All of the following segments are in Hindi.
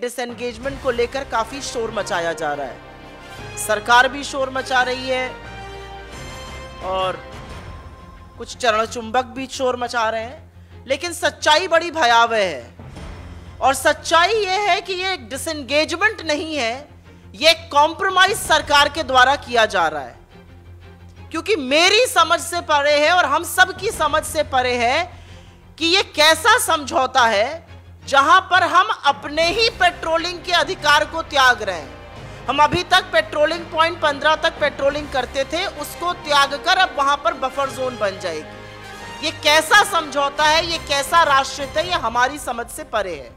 डिसंगेजमेंट को लेकर काफी शोर मचाया जा रहा है सरकार भी शोर मचा रही है और कुछ चरण चुंबक भी शोर मचा रहे हैं लेकिन सच्चाई बड़ी भयावह है और सच्चाई यह है कि यह डिसंगेजमेंट नहीं है यह कॉम्प्रोमाइज सरकार के द्वारा किया जा रहा है क्योंकि मेरी समझ से परे है और हम सबकी समझ से परे है कि यह कैसा समझौता है जहां पर हम अपने ही पेट्रोलिंग के अधिकार को त्याग रहे हैं हम अभी तक पेट्रोलिंग पॉइंट पंद्रह तक पेट्रोलिंग करते थे उसको त्याग कर अब वहां पर बफर जोन बन जाएगी ये कैसा समझौता है ये कैसा राष्ट्रित है ये हमारी समझ से परे है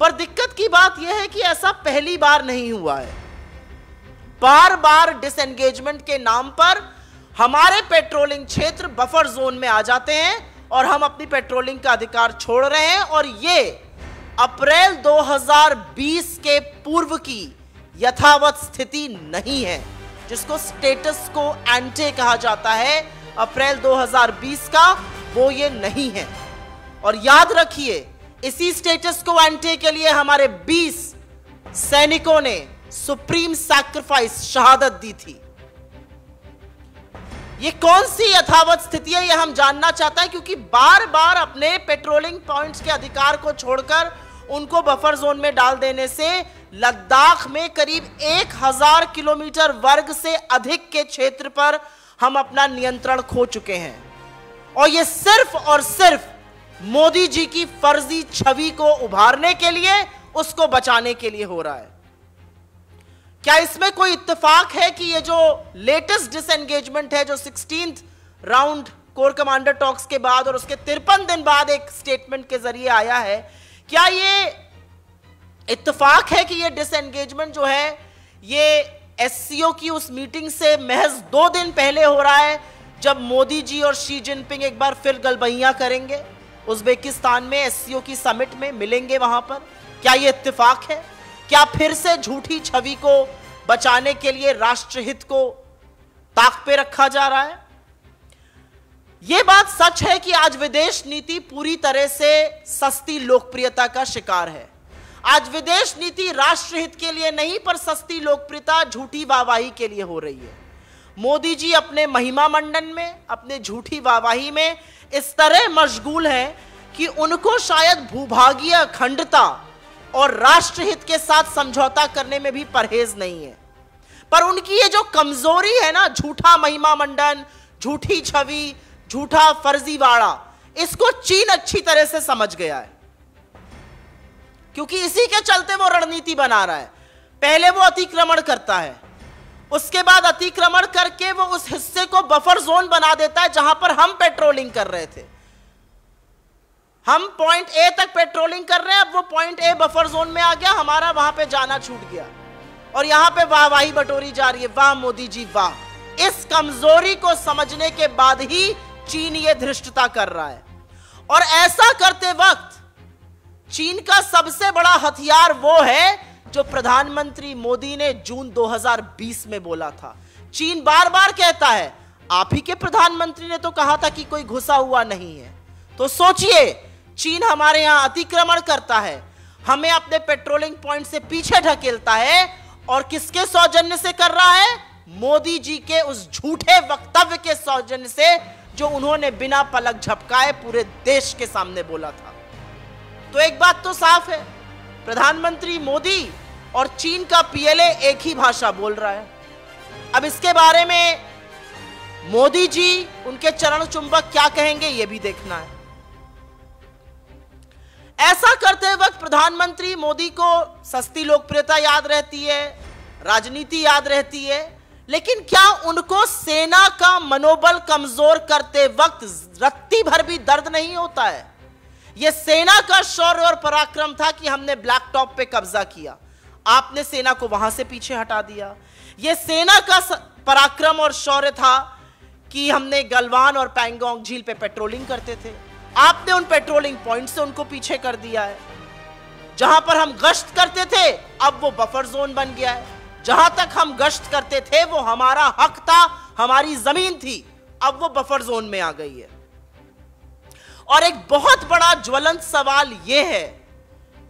पर दिक्कत की बात यह है कि ऐसा पहली बार नहीं हुआ है बार बार डिसएंगेजमेंट के नाम पर हमारे पेट्रोलिंग क्षेत्र बफर जोन में आ जाते हैं और हम अपनी पेट्रोलिंग का अधिकार छोड़ रहे हैं और ये अप्रैल 2020 के पूर्व की यथावत स्थिति नहीं है जिसको स्टेटस को एंटे कहा जाता है अप्रैल 2020 का वो ये नहीं है और याद रखिए इसी स्टेटस को एंटे के लिए हमारे 20 सैनिकों ने सुप्रीम सैक्रिफाइस शहादत दी थी ये कौन सी यथावत स्थिति है ये हम जानना चाहते हैं क्योंकि बार बार अपने पेट्रोलिंग पॉइंट्स के अधिकार को छोड़कर उनको बफर जोन में डाल देने से लद्दाख में करीब एक हजार किलोमीटर वर्ग से अधिक के क्षेत्र पर हम अपना नियंत्रण खो चुके हैं और ये सिर्फ और सिर्फ मोदी जी की फर्जी छवि को उभारने के लिए उसको बचाने के लिए हो रहा है क्या इसमें कोई इत्तेफाक है कि ये जो लेटेस्ट डिसएंगेजमेंट है जो sixteen round corps commander talks के बाद और उसके तिरपन दिन बाद एक स्टेटमेंट के जरिए आया है क्या ये इत्तेफाक है कि ये डिसएंगेजमेंट जो है ये एस की उस मीटिंग से महज दो दिन पहले हो रहा है जब मोदी जी और शी जिनपिंग एक बार फिर गलबहियाँ करेंगे उज्बेकिस्तान में एस की समिट में मिलेंगे वहां पर क्या ये इत्तेफाक है क्या फिर से झूठी छवि को बचाने के लिए राष्ट्रहित को ताक पे रखा जा रहा है यह बात सच है कि आज विदेश नीति पूरी तरह से सस्ती लोकप्रियता का शिकार है आज विदेश नीति राष्ट्रहित के लिए नहीं पर सस्ती लोकप्रियता झूठी वाहवाही के लिए हो रही है मोदी जी अपने महिमा मंडन में अपने झूठी वाहवाही में इस तरह मशगूल हैं कि उनको शायद भूभागीय अखंडता और राष्ट्रहित के साथ समझौता करने में भी परहेज नहीं है पर उनकी ये जो कमजोरी है ना झूठा महिमा मंडन झूठी छवि झूठा फर्जीवाड़ा इसको चीन अच्छी तरह से समझ गया है क्योंकि इसी के चलते वो रणनीति बना रहा है पहले वो अतिक्रमण करता है उसके बाद अतिक्रमण करके वो उस हिस्से को बफर जोन बना देता है जहां पर हम पेट्रोलिंग कर रहे थे हम पॉइंट ए तक पेट्रोलिंग कर रहे हैं अब वो पॉइंट ए बफर जोन में आ गया हमारा वहां पे जाना छूट गया और यहाँ पे वाहवाही बटोरी जा रही है वाह मोदी जी वाह इस कमजोरी को समझने के बाद ही चीन ये धृष्टता कर रहा है और ऐसा करते वक्त चीन का सबसे बड़ा हथियार वो है जो प्रधानमंत्री मोदी ने जून 2020 में बोला था चीन बार बार कहता है आप ही के प्रधानमंत्री ने तो कहा था कि कोई घुसा हुआ नहीं है तो सोचिए चीन हमारे यहां अतिक्रमण करता है हमें अपने पेट्रोलिंग पॉइंट से पीछे ढकेलता है और किसके सौजन्य से कर रहा है मोदी जी के उस झूठे वक्तव्य के सौजन्य से जो उन्होंने बिना पलक झपकाए पूरे देश के सामने बोला था तो एक बात तो साफ है प्रधानमंत्री मोदी और चीन का पीएलए एक ही भाषा बोल रहा है अब इसके बारे में मोदी जी उनके चरण चुंबक क्या कहेंगे यह भी देखना है ऐसा करते वक्त प्रधानमंत्री मोदी को सस्ती लोकप्रियता याद रहती है राजनीति याद रहती है लेकिन क्या उनको सेना का मनोबल कमजोर करते वक्त रत्ती भर भी दर्द नहीं होता है यह सेना का शौर्य और पराक्रम था कि हमने ब्लैक टॉप पे कब्जा किया आपने सेना को वहां से पीछे हटा दिया यह सेना का पराक्रम और शौर्य था कि हमने गलवान और पैंगोंग झील पे पेट्रोलिंग करते थे आपने उन पेट्रोलिंग पॉइंट से उनको पीछे कर दिया है जहां पर हम गश्त करते थे अब वो बफर जोन बन गया है जहां तक हम गश्त करते थे वो हमारा हक था हमारी जमीन थी अब वो बफर जोन में आ गई है और एक बहुत बड़ा ज्वलंत सवाल यह है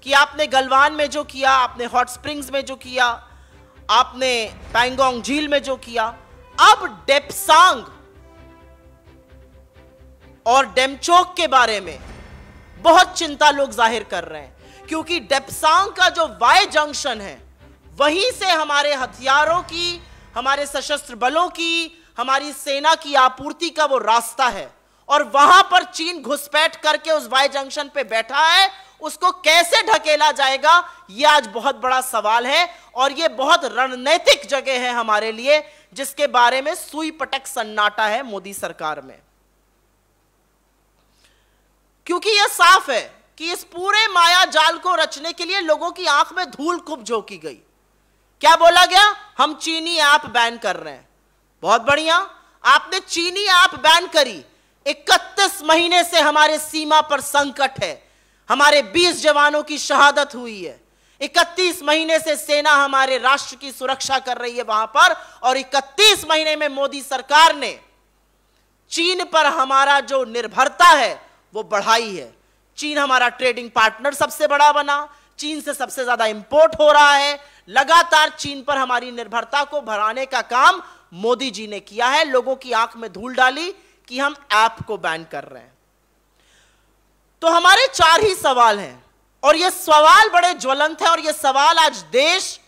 कि आपने गलवान में जो किया आपने हॉट स्प्रिंग्स में जो किया आपने पैंगोंग झील में जो किया अब डेपसांग और डेमचोक के बारे में बहुत चिंता लोग जाहिर कर रहे हैं क्योंकि डेपसांग का जो वाई जंक्शन है वहीं से हमारे हथियारों की हमारे सशस्त्र बलों की हमारी सेना की आपूर्ति का वो रास्ता है और वहां पर चीन घुसपैठ करके उस वाई जंक्शन पे बैठा है उसको कैसे ढकेला जाएगा यह आज बहुत बड़ा सवाल है और यह बहुत रणनीतिक जगह है हमारे लिए जिसके बारे में सुई पटक सन्नाटा है मोदी सरकार में क्योंकि यह साफ है कि इस पूरे माया जाल को रचने के लिए लोगों की आंख में धूल खूब झोंकी गई क्या बोला गया हम चीनी ऐप बैन कर रहे हैं बहुत बढ़िया आपने चीनी ऐप बैन करी 31 महीने से हमारे सीमा पर संकट है हमारे 20 जवानों की शहादत हुई है 31 महीने से सेना हमारे राष्ट्र की सुरक्षा कर रही है वहां पर और 31 महीने में मोदी सरकार ने चीन पर हमारा जो निर्भरता है वो बढ़ाई है चीन हमारा ट्रेडिंग पार्टनर सबसे बड़ा बना चीन से सबसे ज्यादा इंपोर्ट हो रहा है लगातार चीन पर हमारी निर्भरता को बढ़ाने का काम मोदी जी ने किया है लोगों की आंख में धूल डाली कि हम ऐप को बैन कर रहे हैं तो हमारे चार ही सवाल हैं और ये सवाल बड़े ज्वलंत हैं और ये सवाल आज देश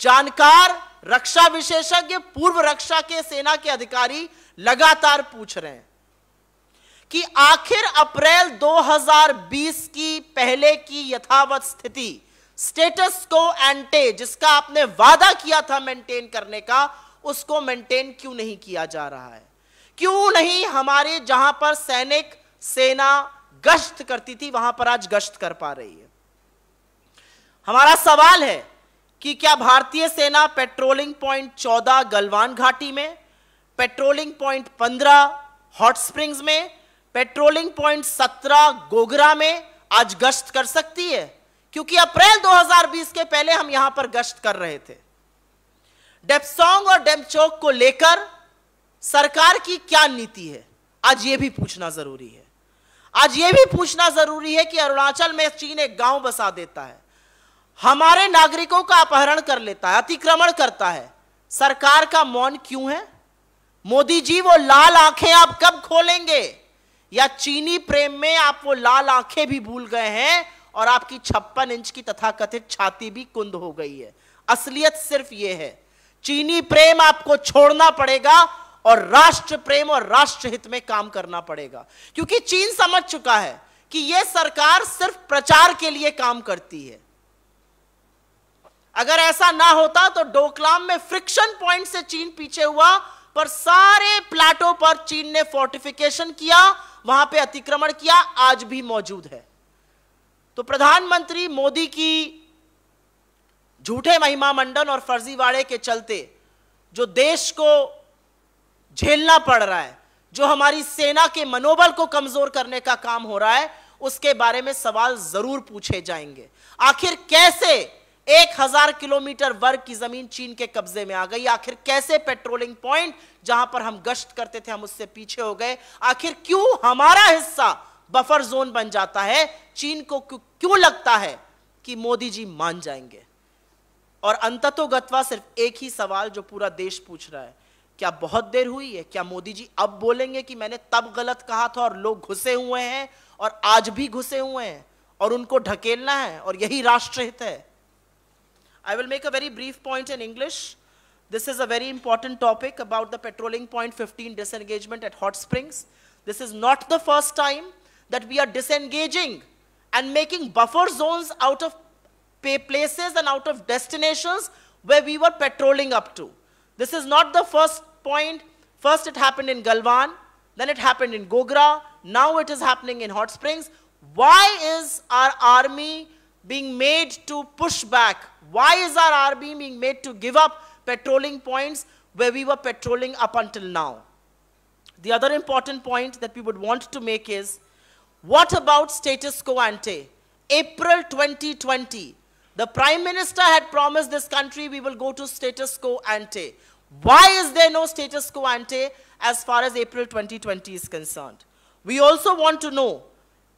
जानकार रक्षा विशेषज्ञ पूर्व रक्षा के सेना के अधिकारी लगातार पूछ रहे हैं कि आखिर अप्रैल 2020 की पहले की यथावत स्थिति स्टेटस को एंटे जिसका आपने वादा किया था मेंटेन करने का उसको मेंटेन क्यों नहीं किया जा रहा है क्यों नहीं हमारे जहां पर सैनिक सेना गश्त करती थी वहां पर आज गश्त कर पा रही है हमारा सवाल है कि क्या भारतीय सेना पेट्रोलिंग पॉइंट 14 गलवान घाटी में पेट्रोलिंग पॉइंट 15 हॉट स्प्रिंग्स में पेट्रोलिंग पॉइंट 17 गोगरा में आज गश्त कर सकती है क्योंकि अप्रैल 2020 के पहले हम यहां पर गश्त कर रहे थे डेपसोंग और डेमचौक को लेकर सरकार की क्या नीति है आज यह भी पूछना जरूरी है आज यह भी पूछना जरूरी है कि अरुणाचल में चीन एक गांव बसा देता है हमारे नागरिकों का अपहरण कर लेता है अतिक्रमण करता है सरकार का मौन क्यों है मोदी जी वो लाल आंखें आप कब खोलेंगे या चीनी प्रेम में आप वो लाल आंखें भी भूल गए हैं और आपकी छप्पन इंच की तथाकथित छाती भी कुंद हो गई है असलियत सिर्फ ये है चीनी प्रेम आपको छोड़ना पड़ेगा और राष्ट्र प्रेम और राष्ट्र हित में काम करना पड़ेगा क्योंकि चीन समझ चुका है कि यह सरकार सिर्फ प्रचार के लिए काम करती है अगर ऐसा ना होता तो डोकलाम में फ्रिक्शन पॉइंट से चीन पीछे हुआ पर सारे प्लाटों पर चीन ने फोर्टिफिकेशन किया वहां पे अतिक्रमण किया आज भी मौजूद है तो प्रधानमंत्री मोदी की झूठे महिमा मंडन और फर्जीवाड़े के चलते जो देश को झेलना पड़ रहा है जो हमारी सेना के मनोबल को कमजोर करने का काम हो रहा है उसके बारे में सवाल जरूर पूछे जाएंगे आखिर कैसे एक हजार किलोमीटर वर्ग की जमीन चीन के कब्जे में आ गई आखिर कैसे पेट्रोलिंग पॉइंट जहां पर हम गश्त करते थे हम उससे पीछे हो गए आखिर क्यों हमारा हिस्सा बफर जोन बन जाता है चीन को क्यों लगता है कि मोदी जी मान जाएंगे और अंततोगत्वा सिर्फ एक ही सवाल जो पूरा देश पूछ रहा है क्या बहुत देर हुई है क्या मोदी जी अब बोलेंगे कि मैंने तब गलत कहा था और लोग घुसे हुए हैं और आज भी घुसे हुए हैं और उनको ढकेलना है और यही राष्ट्रहित है I will make a very brief point in English. This is a very important topic about the patrolling point 15 disengagement at hot springs. This is not the first time that we are disengaging and making buffer zones out of places and out of destinations where we were patrolling up to. This is not the first point. First it happened in Galwan, then it happened in Gogra, now it is happening in Hot Springs. Why is our army being made to push back? Why is our army being made to give up patrolling points where we were patrolling up until now? The other important point that we would want to make is, what about status quo ante? April 2020, the Prime Minister had promised this country we will go to status quo ante. Why is there no status quo ante as far as April 2020 is concerned? We also want to know,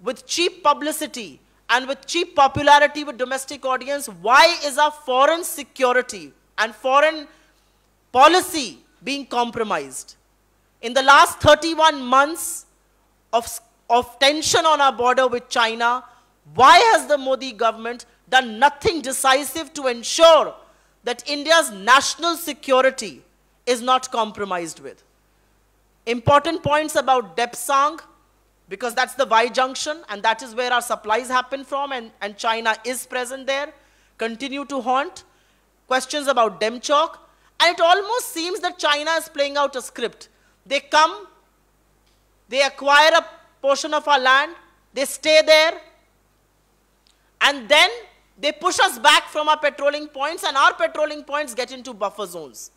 with cheap publicity, and with cheap popularity with domestic audience, why is our foreign security and foreign policy being compromised? In the last 31 months of, of tension on our border with China, why has the Modi government done nothing decisive to ensure that India's national security is not compromised with? Important points about Depsang, because that's the Y junction and that is where our supplies happen from and, and China is present there, continue to haunt. Questions about Demchok. And it almost seems that China is playing out a script. They come, they acquire a portion of our land, they stay there, and then they push us back from our patrolling points and our patrolling points get into buffer zones.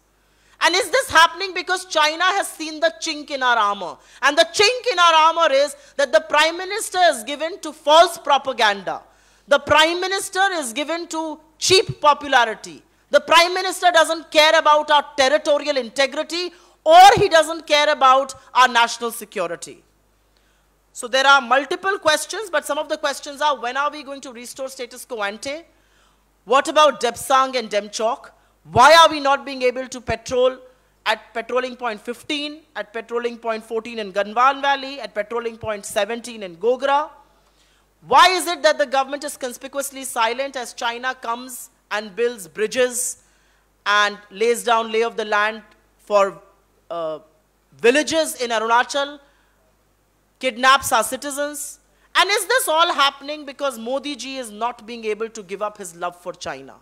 And is this happening because China has seen the chink in our armor? And the chink in our armor is that the prime minister is given to false propaganda. The prime minister is given to cheap popularity. The prime minister doesn't care about our territorial integrity or he doesn't care about our national security. So there are multiple questions, but some of the questions are when are we going to restore status quo ante? What about Depsang and Demchok? Why are we not being able to patrol at patrolling point 15, at patrolling point 14 in Ganwan Valley, at patrolling point 17 in Gogra? Why is it that the government is conspicuously silent as China comes and builds bridges and lays down lay of the land for uh, villages in Arunachal, kidnaps our citizens? And is this all happening because Modi ji is not being able to give up his love for China?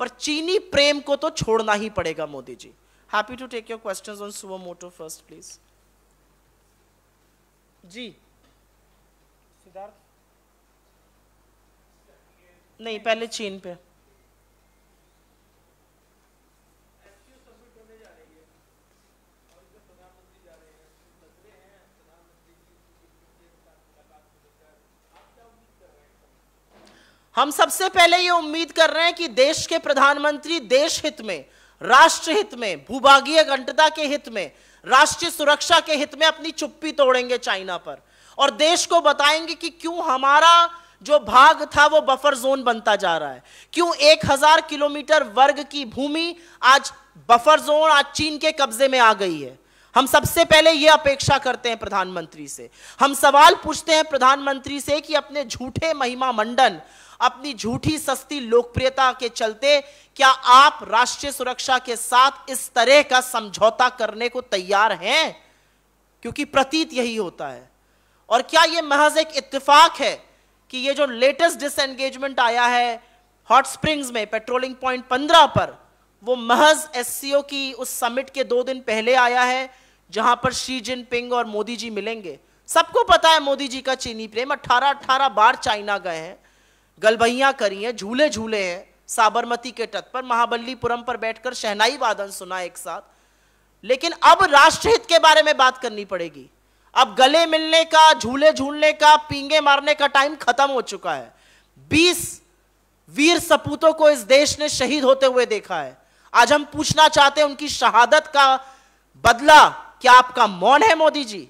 पर चीनी प्रेम को तो छोड़ना ही पड़ेगा Modi ji happy to take your question on motto first please जी सिद्धार्थ नहीं पहले चीन पे हम सबसे पहले ये उम्मीद कर रहे हैं कि देश के प्रधानमंत्री देश हित में राष्ट्र हित में भूभागीय अखंडता के हित में राष्ट्रीय सुरक्षा के हित में अपनी चुप्पी तोड़ेंगे चाइना पर और देश को बताएंगे कि क्यों हमारा जो भाग था वो बफर जोन बनता जा रहा है क्यों एक हजार किलोमीटर वर्ग की भूमि आज बफर जोन आज चीन के कब्जे में आ गई है हम सबसे पहले ये अपेक्षा करते हैं प्रधानमंत्री से हम सवाल पूछते हैं प्रधानमंत्री से कि अपने झूठे महिमा मंडन अपनी झूठी सस्ती लोकप्रियता के चलते क्या आप राष्ट्रीय सुरक्षा के साथ इस तरह का समझौता करने को तैयार हैं क्योंकि प्रतीत यही होता है और क्या यह महज एक इत्तेफाक है कि यह जो लेटेस्ट डिसएंगेजमेंट आया है हॉट स्प्रिंग्स में पेट्रोलिंग पॉइंट पंद्रह पर वो महज एस की उस समिट के दो दिन पहले आया है जहां पर शी जिनपिंग और मोदी जी मिलेंगे सबको पता है मोदी जी का चीनी प्रेम अट्ठारह अट्ठारह बार चाइना गए हैं गलबहियाँ करी हैं झूले झूले हैं साबरमती के तट पर महाबलीपुरम पर बैठकर शहनाई वादन सुना एक साथ लेकिन अब राष्ट्रहित के बारे में बात करनी पड़ेगी अब गले मिलने का झूले झूलने का पींगे मारने का टाइम खत्म हो चुका है बीस वीर सपूतों को इस देश ने शहीद होते हुए देखा है आज हम पूछना चाहते हैं उनकी शहादत का बदला क्या आपका मौन है मोदी जी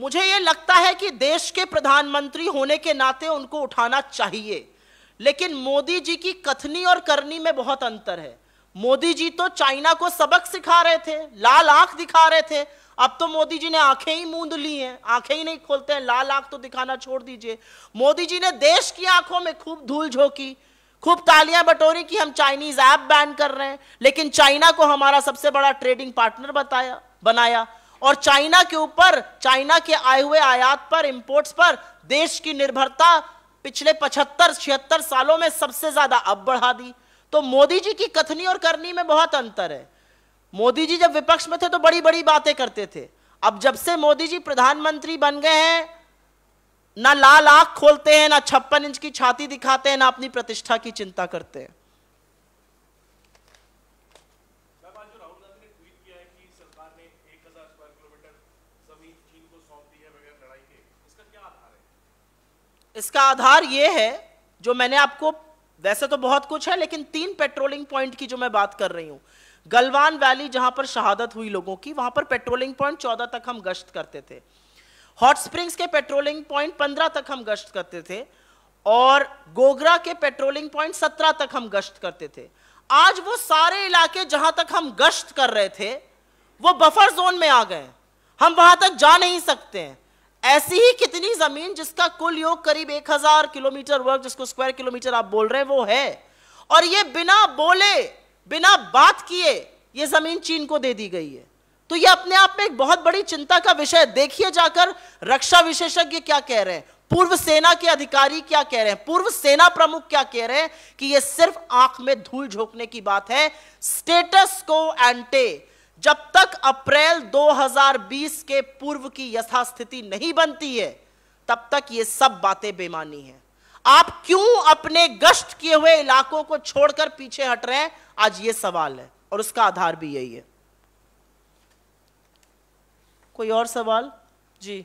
मुझे ये लगता है कि देश के प्रधानमंत्री होने के नाते उनको उठाना चाहिए लेकिन मोदी जी की कथनी और करनी में बहुत अंतर है मोदी जी तो चाइना को सबक सिखा रहे थे लाल आंख दिखा रहे थे अब तो मोदी जी ने आंखें ही मूंद ली हैं आंखें ही नहीं खोलते हैं लाल आंख तो दिखाना छोड़ दीजिए मोदी जी ने देश की आंखों में खूब धूल झोंकी खूब तालियां बटोरी कि हम चाइनीज ऐप बैन कर रहे हैं लेकिन चाइना को हमारा सबसे बड़ा ट्रेडिंग पार्टनर बताया बनाया और चाइना के ऊपर चाइना के आए हुए आयात पर इंपोर्ट्स पर देश की निर्भरता पिछले पचहत्तर छिहत्तर सालों में सबसे ज्यादा अब बढ़ा दी तो मोदी जी की कथनी और करनी में बहुत अंतर है मोदी जी जब विपक्ष में थे तो बड़ी बड़ी बातें करते थे अब जब से मोदी जी प्रधानमंत्री बन गए हैं ना लाल आंख खोलते हैं ना छप्पन इंच की छाती दिखाते हैं ना अपनी प्रतिष्ठा की चिंता करते हैं इसका आधार ये है जो मैंने आपको वैसे तो बहुत कुछ है लेकिन तीन पेट्रोलिंग पॉइंट की जो मैं बात कर रही हूं गलवान वैली जहां पर शहादत हुई लोगों की वहां पर पेट्रोलिंग पॉइंट चौदह तक हम गश्त करते थे हॉट स्प्रिंग्स के पेट्रोलिंग पॉइंट पंद्रह तक हम गश्त करते थे और गोगरा के पेट्रोलिंग पॉइंट सत्रह तक हम गश्त करते थे आज वो सारे इलाके जहां तक हम गश्त कर रहे थे वो बफर जोन में आ गए हम वहां तक जा नहीं सकते हैं ऐसी ही कितनी जमीन जिसका कुल योग करीब एक हजार किलोमीटर वर्ग जिसको स्क्वायर किलोमीटर आप बोल रहे हैं वो है और ये बिना बोले बिना बात किए ये जमीन चीन को दे दी गई है तो ये अपने आप में एक बहुत बड़ी चिंता का विषय देखिए जाकर रक्षा विशेषज्ञ क्या कह रहे हैं पूर्व सेना के अधिकारी क्या कह रहे हैं पूर्व सेना प्रमुख क्या कह रहे हैं कि यह सिर्फ आंख में धूल झोंकने की बात है स्टेटस को एंटे जब तक अप्रैल 2020 के पूर्व की यथास्थिति नहीं बनती है तब तक ये सब बातें बेमानी है आप क्यों अपने गश्त किए हुए इलाकों को छोड़कर पीछे हट रहे हैं आज ये सवाल है और उसका आधार भी यही है कोई और सवाल जी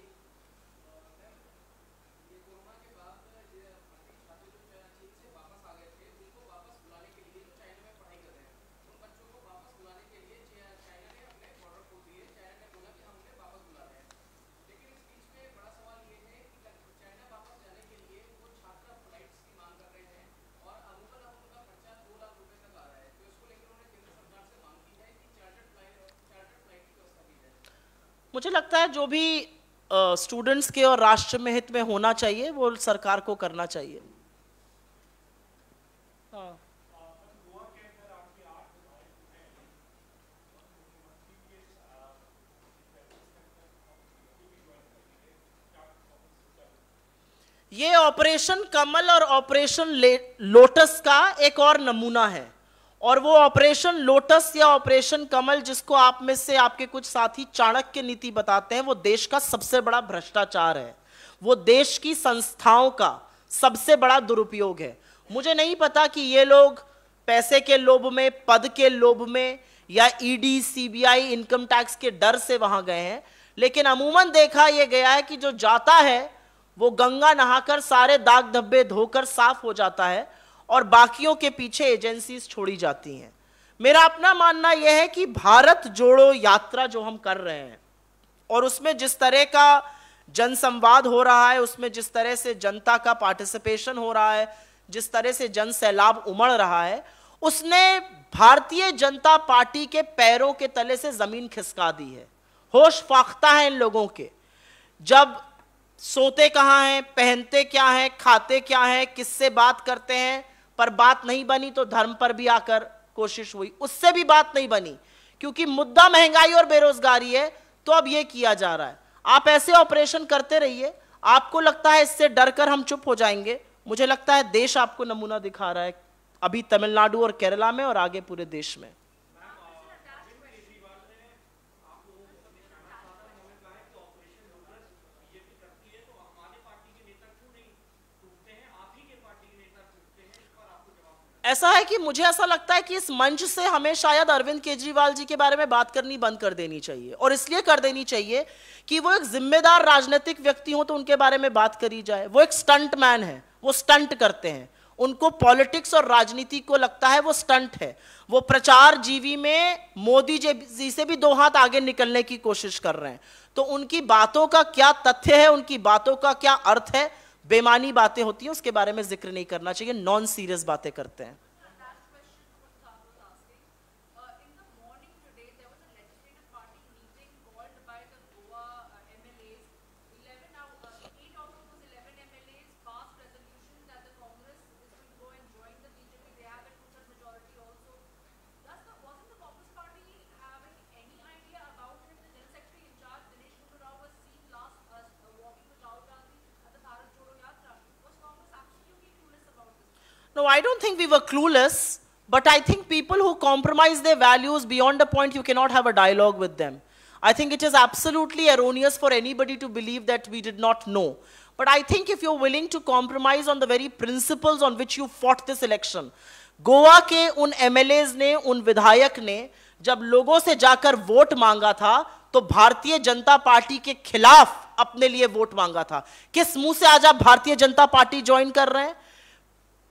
मुझे लगता है जो भी स्टूडेंट्स के और राष्ट्र में हित में होना चाहिए वो सरकार को करना चाहिए हाँ। ये ऑपरेशन कमल और ऑपरेशन लोटस का एक और नमूना है और वो ऑपरेशन लोटस या ऑपरेशन कमल जिसको आप में से आपके कुछ साथी चाणक्य नीति बताते हैं वो देश का सबसे बड़ा भ्रष्टाचार है वो देश की संस्थाओं का सबसे बड़ा दुरुपयोग है मुझे नहीं पता कि ये लोग पैसे के लोभ में पद के लोभ में या ईडी सीबीआई इनकम टैक्स के डर से वहां गए हैं लेकिन अमूमन देखा यह गया है कि जो जाता है वो गंगा नहाकर सारे दाग धब्बे धोकर साफ हो जाता है और बाकियों के पीछे एजेंसीज छोड़ी जाती हैं मेरा अपना मानना यह है कि भारत जोड़ो यात्रा जो हम कर रहे हैं और उसमें जिस तरह का जनसंवाद हो रहा है उसमें जिस तरह से जनता का पार्टिसिपेशन हो रहा है जिस तरह से जन सैलाब उमड़ रहा है उसने भारतीय जनता पार्टी के पैरों के तले से ज़मीन खिसका दी है होश फाख्ता है इन लोगों के जब सोते कहाँ हैं पहनते क्या हैं खाते क्या हैं किससे बात करते हैं पर बात नहीं बनी तो धर्म पर भी आकर कोशिश हुई उससे भी बात नहीं बनी क्योंकि मुद्दा महंगाई और बेरोजगारी है तो अब ये किया जा रहा है आप ऐसे ऑपरेशन करते रहिए आपको लगता है इससे डरकर हम चुप हो जाएंगे मुझे लगता है देश आपको नमूना दिखा रहा है अभी तमिलनाडु और केरला में और आगे पूरे देश में ऐसा है कि मुझे ऐसा लगता है कि इस मंच से हमें शायद अरविंद केजरीवाल जी के बारे में बात करनी बंद कर देनी चाहिए और इसलिए कर देनी चाहिए कि वो एक जिम्मेदार राजनीतिक व्यक्ति हो तो उनके बारे में बात करी जाए वो एक स्टंट मैन है वो स्टंट करते हैं उनको पॉलिटिक्स और राजनीति को लगता है वो स्टंट है वो प्रचार जीवी में मोदी जी से भी दो हाथ आगे निकलने की कोशिश कर रहे हैं तो उनकी बातों का क्या तथ्य है उनकी बातों का क्या अर्थ है बेमानी बातें होती हैं उसके बारे में जिक्र नहीं करना चाहिए नॉन सीरियस बातें करते हैं were clueless, but I think people who compromise their values beyond a point, you cannot have a dialogue with them. I think it is absolutely erroneous for anybody to believe that we did not know. But I think if you're willing to compromise on the very principles on which you fought this election, Goa ke un MLAs ne, un vidhayak ne, jab logo se jaakar vote manga tha, to भारतीय Janta Party ke खिलाफ apne liye vote manga tha. Kis muh se aaj aap भारतीय Janta Party join kar rahe hain?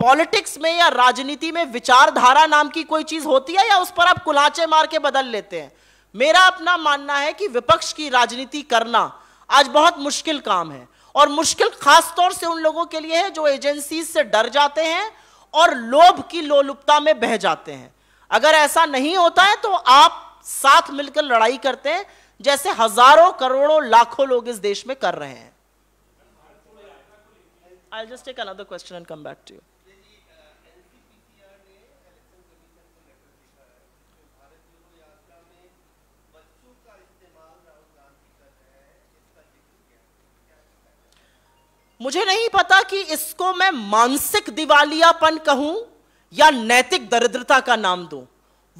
Politics में या राजनीति में विचारधारा नाम की कोई चीज होती है या उस पर आप कुलाचे मार के बदल लेते हैं मेरा अपना मानना है कि विपक्ष की राजनीति करना आज बहुत मुश्किल काम है और मुश्किल खास तौर से उन लोगों के लिए है जो एजेंसी से डर जाते हैं और लोभ की लोलुपता में बह जाते हैं अगर ऐसा नहीं होता है तो आप साथ मिलकर लड़ाई करते हैं जैसे हजारों करोड़ों लाखों लोग इस देश में कर रहे हैं I'll just take another question and come back to you. मुझे नहीं पता कि इसको मैं मानसिक दिवालियापन कहूं या नैतिक दरिद्रता का नाम दूं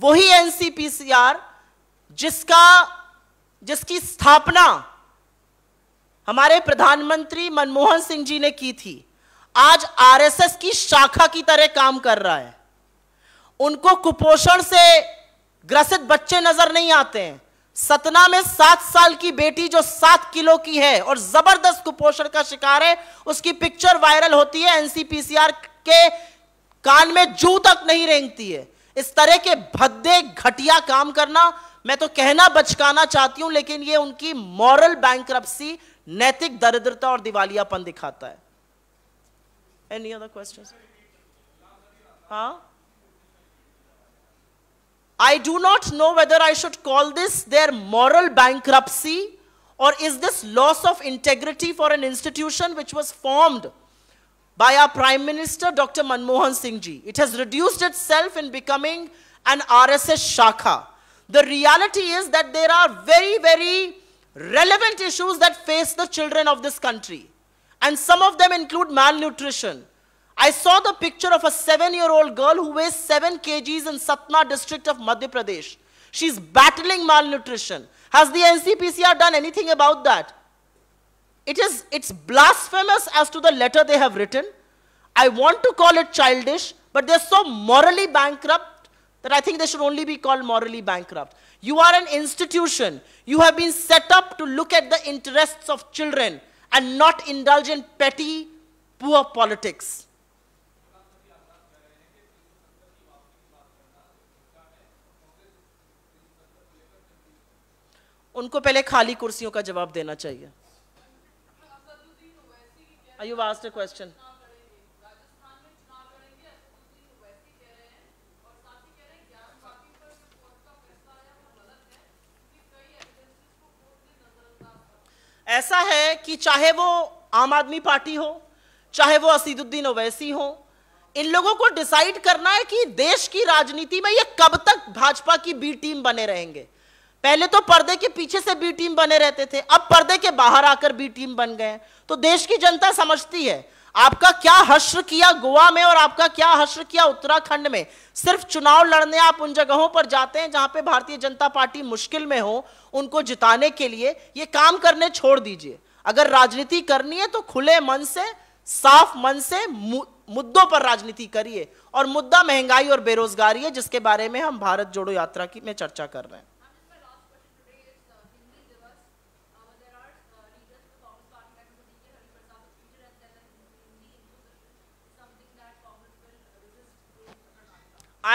वही एनसीपीसीआर जिसका जिसकी स्थापना हमारे प्रधानमंत्री मनमोहन सिंह जी ने की थी आज आरएसएस की शाखा की तरह काम कर रहा है उनको कुपोषण से ग्रसित बच्चे नजर नहीं आते हैं सतना में सात साल की बेटी जो सात किलो की है और जबरदस्त कुपोषण का शिकार है उसकी पिक्चर वायरल होती है एनसीपीसीआर के कान में जू तक नहीं रेंगती है इस तरह के भद्दे घटिया काम करना मैं तो कहना बचकाना चाहती हूं लेकिन ये उनकी मॉरल बैंक नैतिक दरिद्रता और दिवालियापन दिखाता है एनी अदर क्वेश्चन हाँ I do not know whether I should call this their moral bankruptcy or is this loss of integrity for an institution which was formed by our Prime Minister Dr. Manmohan Singh ji. It has reduced itself in becoming an RSS Shakha. The reality is that there are very, very relevant issues that face the children of this country. And some of them include malnutrition. I saw the picture of a seven-year-old girl who weighs 7 kgs in Satna district of Madhya Pradesh. She's battling malnutrition. Has the NCPCR done anything about that? It is, it's blasphemous as to the letter they have written. I want to call it childish, but they're so morally bankrupt that I think they should only be called morally bankrupt. You are an institution. You have been set up to look at the interests of children and not indulge in petty, poor politics. उनको पहले खाली कुर्सियों का जवाब देना चाहिए क्वेश्चन ऐसा है कि चाहे वो आम आदमी पार्टी हो चाहे वो असीदुद्दीन ओवैसी हो इन लोगों को डिसाइड करना है कि देश की राजनीति में ये कब तक भाजपा की बी टीम बने रहेंगे पहले तो पर्दे के पीछे से बी टीम बने रहते थे अब पर्दे के बाहर आकर बी टीम बन गए तो देश की जनता समझती है आपका क्या हश्र किया गोवा में और आपका क्या हश्र किया उत्तराखंड में सिर्फ चुनाव लड़ने आप उन जगहों पर जाते हैं जहां पे भारतीय जनता पार्टी मुश्किल में हो उनको जिताने के लिए ये काम करने छोड़ दीजिए अगर राजनीति करनी है तो खुले मन से साफ मन से मुद्दों पर राजनीति करिए और मुद्दा महंगाई और बेरोजगारी है जिसके बारे में हम भारत जोड़ो यात्रा की में चर्चा कर रहे हैं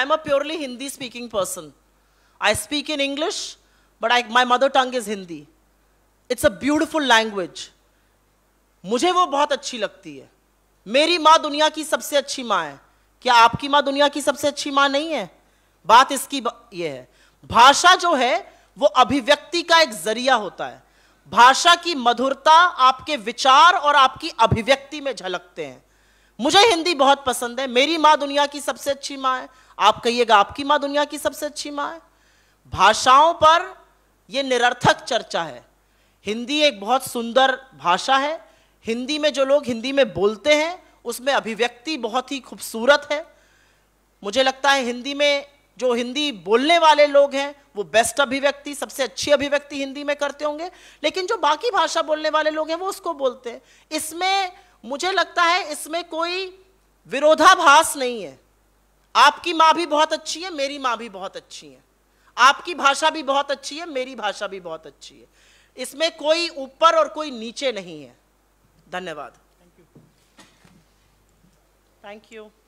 I'm a purely Hindi speaking person. I speak in English, but I, my mother tongue is Hindi. It's a beautiful language. मुझे वो बहुत अच्छी लगती है मेरी माँ दुनिया की सबसे अच्छी माँ है क्या आपकी माँ दुनिया की सबसे अच्छी माँ नहीं है बात इसकी बा, ये है भाषा जो है वो अभिव्यक्ति का एक जरिया होता है भाषा की मधुरता आपके विचार और आपकी अभिव्यक्ति में झलकते हैं मुझे हिंदी बहुत पसंद है मेरी माँ दुनिया की सबसे अच्छी माँ है आप कहिएगा आपकी माँ दुनिया की सबसे अच्छी माँ है भाषाओं पर यह निरर्थक चर्चा है हिंदी एक बहुत सुंदर भाषा है हिंदी में जो लोग हिंदी में बोलते हैं उसमें अभिव्यक्ति बहुत ही खूबसूरत है मुझे लगता है हिंदी में जो हिंदी बोलने वाले लोग हैं वो बेस्ट अभिव्यक्ति सबसे अच्छी अभिव्यक्ति हिंदी में करते होंगे लेकिन जो बाकी भाषा बोलने वाले लोग हैं वो उसको बोलते हैं इसमें मुझे लगता है इसमें कोई विरोधाभास नहीं है आपकी माँ भी बहुत अच्छी है मेरी माँ भी बहुत अच्छी है आपकी भाषा भी बहुत अच्छी है मेरी भाषा भी बहुत अच्छी है इसमें कोई ऊपर और कोई नीचे नहीं है धन्यवाद थैंक यू थैंक यू